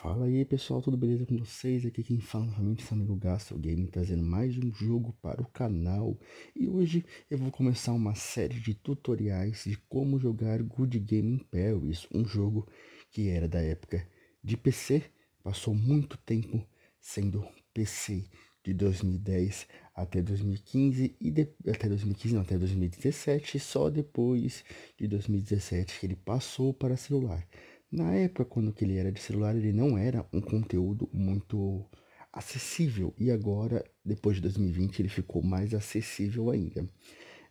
Fala aí pessoal, tudo beleza com vocês? Aqui quem fala novamente é o amigo Gastro Game, trazendo mais um jogo para o canal. E hoje eu vou começar uma série de tutoriais de como jogar Good Game in Paris, um jogo que era da época de PC, passou muito tempo sendo PC de 2010 até 2015 e de, até 2015 não, até 2017, só depois de 2017 que ele passou para celular. Na época, quando ele era de celular, ele não era um conteúdo muito acessível. E agora, depois de 2020, ele ficou mais acessível ainda.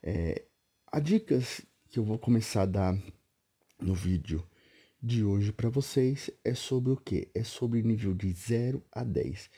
É, as dicas que eu vou começar a dar no vídeo de hoje para vocês é sobre o que? É sobre nível de 0 a 10.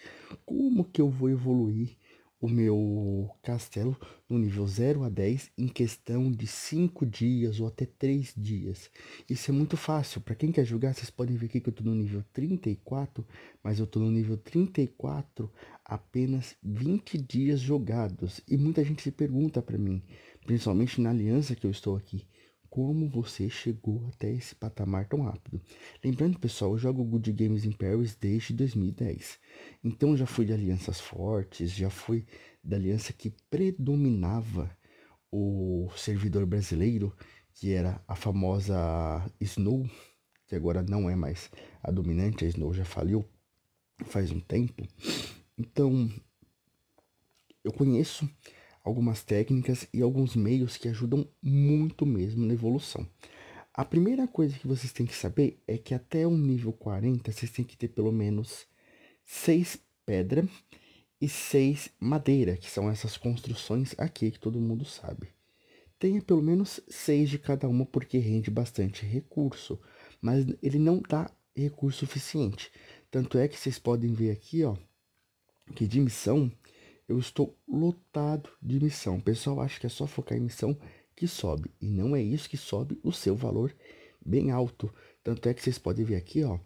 Como que eu vou evoluir o meu castelo no nível 0 a 10 em questão de 5 dias ou até 3 dias. Isso é muito fácil. Para quem quer jogar, vocês podem ver aqui que eu tô no nível 34, mas eu tô no nível 34 apenas 20 dias jogados. E muita gente se pergunta para mim, principalmente na aliança que eu estou aqui, como você chegou até esse patamar tão rápido. Lembrando, pessoal, eu jogo Good Games in Paris desde 2010. Então já fui de alianças fortes, já fui da aliança que predominava o servidor brasileiro, que era a famosa Snow, que agora não é mais a dominante, a Snow já faliu faz um tempo. Então, eu conheço algumas técnicas e alguns meios que ajudam muito mesmo na evolução. A primeira coisa que vocês têm que saber é que até o nível 40 vocês têm que ter pelo menos 6 pedra e 6 madeira, que são essas construções aqui que todo mundo sabe. Tenha pelo menos 6 de cada uma porque rende bastante recurso, mas ele não dá recurso suficiente. Tanto é que vocês podem ver aqui, ó, que de missão eu estou lotado de missão. O pessoal acha que é só focar em missão que sobe. E não é isso que sobe o seu valor bem alto. Tanto é que vocês podem ver aqui, ó.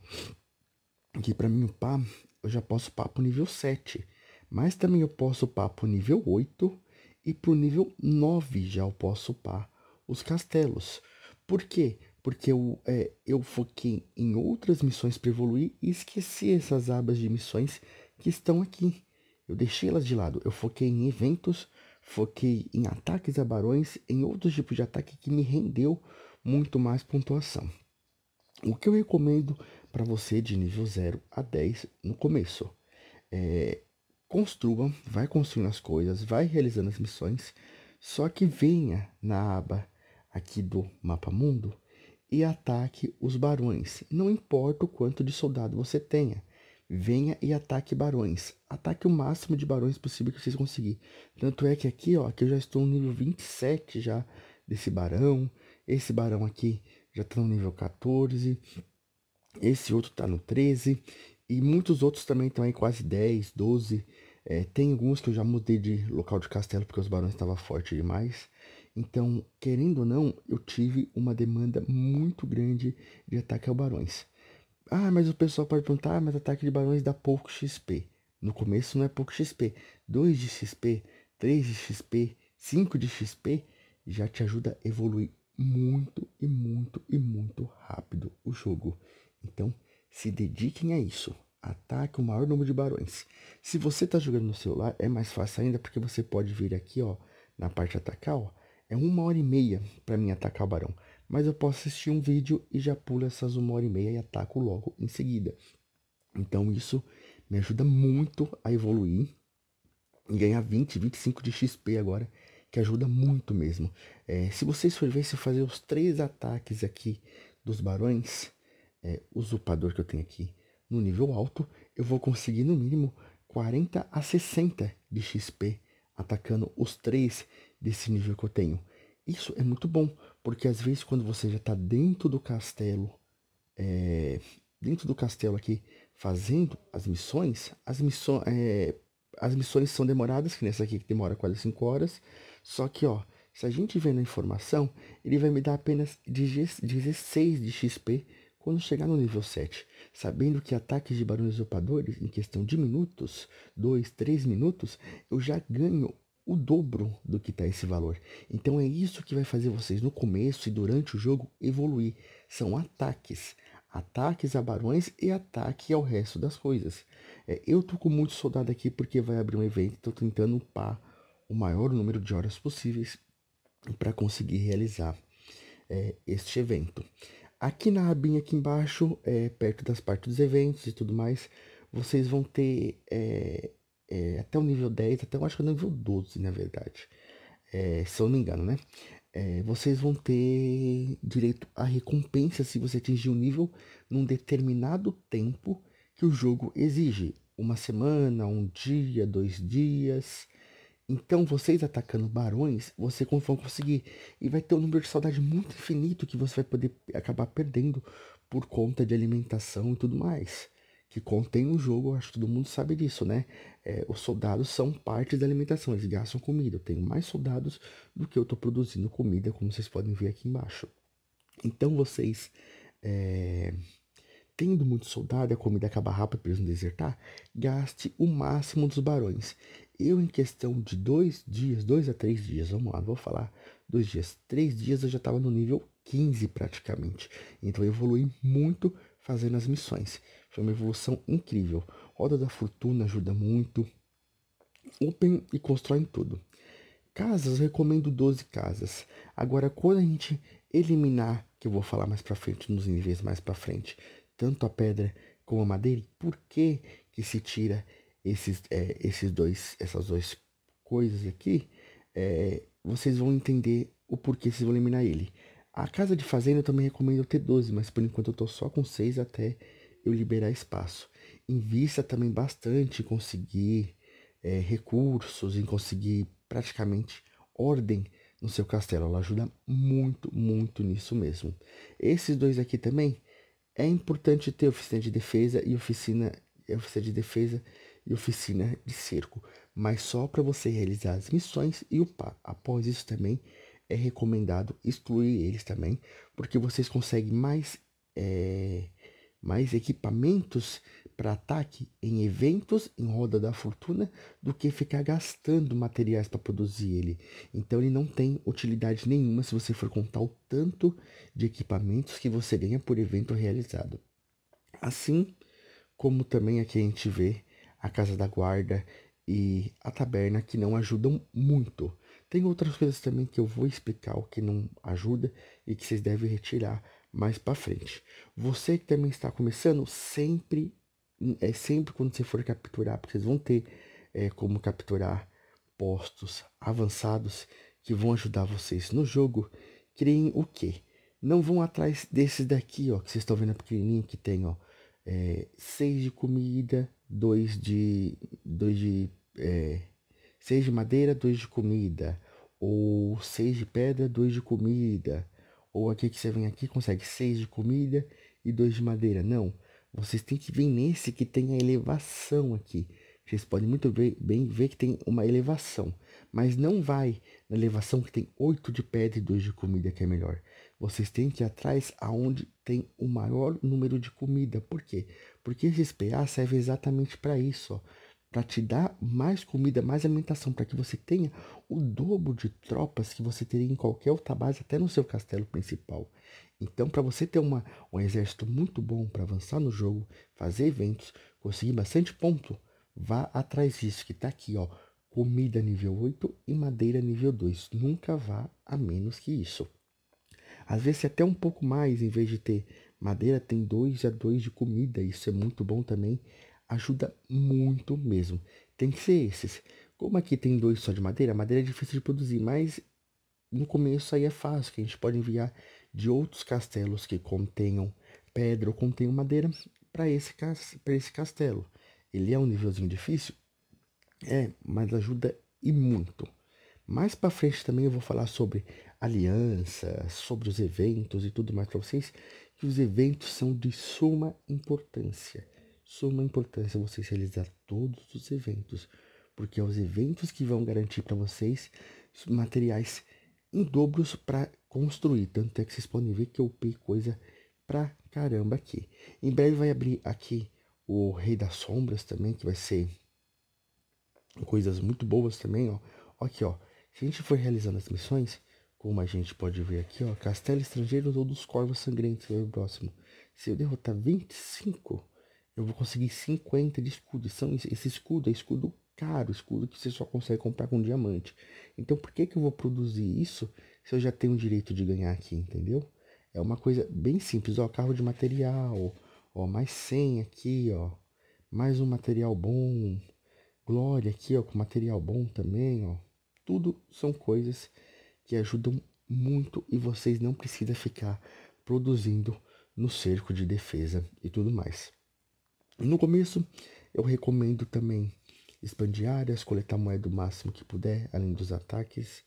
Que para mim upar, eu já posso upar pro nível 7. Mas também eu posso upar pro nível 8. E pro nível 9 já eu posso upar os castelos. Por quê? Porque eu, é, eu foquei em outras missões para evoluir e esqueci essas abas de missões que estão aqui. Eu deixei elas de lado. Eu foquei em eventos, foquei em ataques a barões, em outros tipos de ataque que me rendeu muito mais pontuação. O que eu recomendo para você de nível 0 a 10 no começo é construa, vai construindo as coisas, vai realizando as missões, só que venha na aba aqui do mapa mundo e ataque os barões, não importa o quanto de soldado você tenha venha e ataque barões. Ataque o máximo de barões possível que vocês conseguirem. Tanto é que aqui, ó, que eu já estou no nível 27 já desse barão. Esse barão aqui já está no nível 14. Esse outro está no 13. E muitos outros também estão aí quase 10, 12. É, tem alguns que eu já mudei de local de castelo porque os barões estavam fortes demais. Então, querendo ou não, eu tive uma demanda muito grande de ataque ao barões. Ah, mas o pessoal pode perguntar, ah, mas ataque de barões dá pouco XP. No começo não é pouco XP. 2 de XP, 3 de XP, 5 de XP já te ajuda a evoluir muito e muito e muito rápido o jogo. Então, se dediquem a isso. Ataque o maior número de barões. Se você está jogando no celular, é mais fácil ainda porque você pode vir aqui, ó, na parte de atacar, ó, é uma hora e meia para mim atacar o barão mas eu posso assistir um vídeo e já pulo essas uma hora e meia e ataco logo em seguida. Então isso me ajuda muito a evoluir e ganhar 20, 25 de XP agora, que ajuda muito mesmo. É, se vocês forem fazer os três ataques aqui dos barões, é, o usurpador que eu tenho aqui no nível alto, eu vou conseguir no mínimo 40 a 60 de XP atacando os três desse nível que eu tenho. Isso é muito bom, porque às vezes quando você já está dentro do castelo, é, dentro do castelo aqui, fazendo as missões, as, missões é, as missões são demoradas, que nessa aqui que demora quase 5 horas, só que ó, se a gente vê na informação, ele vai me dar apenas 16 de XP quando chegar no nível 7, sabendo que ataques de barões usurpadores em questão de minutos, 2, 3 minutos, eu já ganho o dobro do que está esse valor. Então é isso que vai fazer vocês no começo e durante o jogo evoluir. São ataques. Ataques a barões e ataque ao resto das coisas. É, eu tô com muito soldado aqui porque vai abrir um evento, estou tentando upar o maior número de horas possíveis para conseguir realizar é, este evento. Aqui na abinha aqui embaixo, é, perto das partes dos eventos e tudo mais, vocês vão ter é, é, até o nível 10, até eu acho que é o nível 12, na verdade, é, se eu não me engano, né? É, vocês vão ter direito a recompensa se você atingir o um nível num determinado tempo que o jogo exige. Uma semana, um dia, dois dias. Então, vocês atacando barões, você vão conseguir. E vai ter um número de saudade muito infinito que você vai poder acabar perdendo por conta de alimentação e tudo mais que contém o jogo, acho que todo mundo sabe disso, né? É, os soldados são parte da alimentação, eles gastam comida. Eu tenho mais soldados do que eu estou produzindo comida, como vocês podem ver aqui embaixo. Então vocês. É, tendo muito soldado e a comida acaba rápido para eles não desertar, gaste o máximo dos barões. Eu, em questão de dois dias, dois a três dias, vamos lá, vou falar dois dias, três dias eu já estava no nível 15 praticamente. Então eu evoluí muito fazendo as missões. Foi uma evolução incrível. Roda da Fortuna ajuda muito. Open e constroem tudo. Casas, recomendo 12 casas. Agora, quando a gente eliminar, que eu vou falar mais para frente, nos níveis mais para frente, tanto a pedra como a madeira, por que que se tira esses, é, esses dois, essas duas coisas aqui? É, vocês vão entender o porquê vocês vão eliminar ele. A casa de fazenda eu também recomendo ter 12, mas por enquanto eu estou só com 6 até eu liberar espaço. Invista também bastante em conseguir é, recursos, em conseguir praticamente ordem no seu castelo. Ela ajuda muito, muito nisso mesmo. Esses dois aqui também é importante ter oficina de defesa e oficina, é, oficina de defesa e oficina de cerco, mas só para você realizar as missões e upar. Após isso também é recomendado excluir eles também, porque vocês conseguem mais, é, mais equipamentos para ataque em eventos, em roda da fortuna, do que ficar gastando materiais para produzir ele. Então ele não tem utilidade nenhuma se você for contar o tanto de equipamentos que você ganha por evento realizado. Assim como também aqui a gente vê a Casa da Guarda e a Taberna que não ajudam muito tem outras coisas também que eu vou explicar o que não ajuda e que vocês devem retirar mais para frente. Você que também está começando, sempre é sempre quando você for capturar, porque vocês vão ter é, como capturar postos avançados que vão ajudar vocês no jogo. Criem o quê? Não vão atrás desses daqui, ó, que vocês estão vendo pequenininho que tem, ó, é, seis de comida, dois de, dois de, é, seis de madeira, dois de comida, ou seis de pedra, dois de comida. Ou aqui que você vem aqui consegue seis de comida e dois de madeira. Não, vocês têm que vir nesse que tem a elevação aqui. Vocês podem muito bem ver que tem uma elevação, mas não vai na elevação que tem oito de pedra e dois de comida que é melhor. Vocês têm que ir atrás aonde tem o maior número de comida. Por quê? Porque esse PA serve exatamente para isso. Ó para te dar mais comida, mais alimentação, para que você tenha o dobro de tropas que você teria em qualquer outra base, até no seu castelo principal. Então, para você ter uma, um exército muito bom para avançar no jogo, fazer eventos, conseguir bastante ponto, vá atrás disso que está aqui, ó. Comida nível 8 e madeira nível 2. Nunca vá a menos que isso. Às vezes até um pouco mais, em vez de ter madeira, tem 2 a 2 de comida. Isso é muito bom também Ajuda muito mesmo. Tem que ser esses. Como aqui tem dois só de madeira, madeira é difícil de produzir, mas no começo aí é fácil, que a gente pode enviar de outros castelos que contenham pedra ou contenham madeira para esse, esse castelo. Ele é um nívelzinho difícil? É, mas ajuda e muito. Mais para frente também eu vou falar sobre aliança, sobre os eventos e tudo mais para vocês, que os eventos são de suma importância suma importância vocês realizar todos os eventos, porque é os eventos que vão garantir para vocês materiais em dobros para construir. Tanto é que vocês podem ver que eu pei coisa pra caramba aqui. Em breve vai abrir aqui o Rei das Sombras também, que vai ser coisas muito boas também, ó. Aqui, ó. Se a gente for realizando as missões, como a gente pode ver aqui, ó, Castelo Estrangeiro ou dos Corvos Sangrentos é o próximo. Se eu derrotar 25, eu vou conseguir 50 de escudo. São, esse escudo é escudo caro, escudo que você só consegue comprar com diamante. Então por que, que eu vou produzir isso se eu já tenho o direito de ganhar aqui, entendeu? É uma coisa bem simples, ó, carro de material, ó, mais 100 aqui, ó, mais um material bom, glória aqui, ó, com material bom também, ó. Tudo são coisas que ajudam muito e vocês não precisam ficar produzindo no cerco de defesa e tudo mais. No começo, eu recomendo também expandir áreas, coletar moeda o máximo que puder, além dos ataques,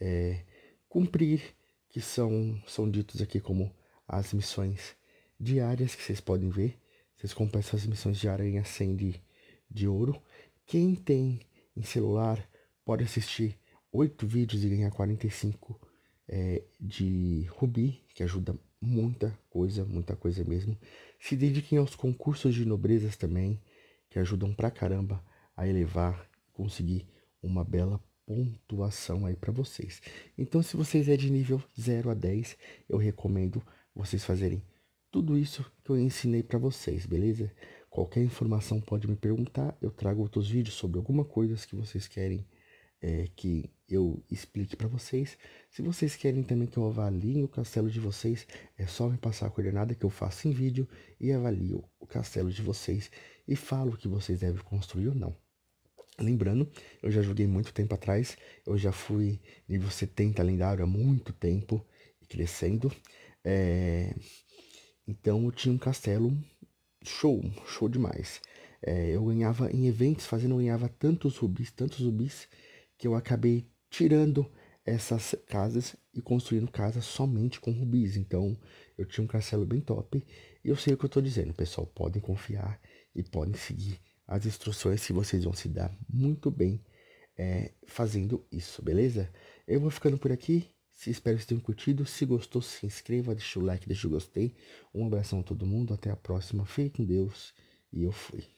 é, cumprir, que são, são ditos aqui como as missões diárias que vocês podem ver. Vocês compram essas missões diárias em 100 de, ouro. Quem tem em celular pode assistir 8 vídeos e ganhar 45 é, de rubi, que ajuda muita coisa, muita coisa mesmo. Se dediquem aos concursos de nobrezas também, que ajudam pra caramba a elevar conseguir uma bela pontuação aí para vocês. Então, se vocês é de nível 0 a 10, eu recomendo vocês fazerem tudo isso que eu ensinei para vocês, beleza? Qualquer informação pode me perguntar, eu trago outros vídeos sobre alguma coisa que vocês querem é, que eu explique para vocês. Se vocês querem também que eu avalie o castelo de vocês, é só me passar a coordenada que eu faço em vídeo e avalio o castelo de vocês e falo o que vocês devem construir ou não. Lembrando, eu já joguei muito tempo atrás, eu já fui nível 70 lendário há muito tempo e crescendo. É... Então eu tinha um castelo show, show demais. É, eu ganhava em eventos, fazendo eu ganhava tantos rubis, tantos rubis que eu acabei tirando essas casas e construindo casas somente com rubis. Então eu tinha um castelo bem top e eu sei o que eu estou dizendo, pessoal. Podem confiar e podem seguir as instruções Se vocês vão se dar muito bem é, fazendo isso, beleza? Eu vou ficando por aqui. espero que tenham curtido. Se gostou, se inscreva, deixa o like, deixa o gostei. Um abração a todo mundo. Até a próxima. Fique com Deus. E eu fui.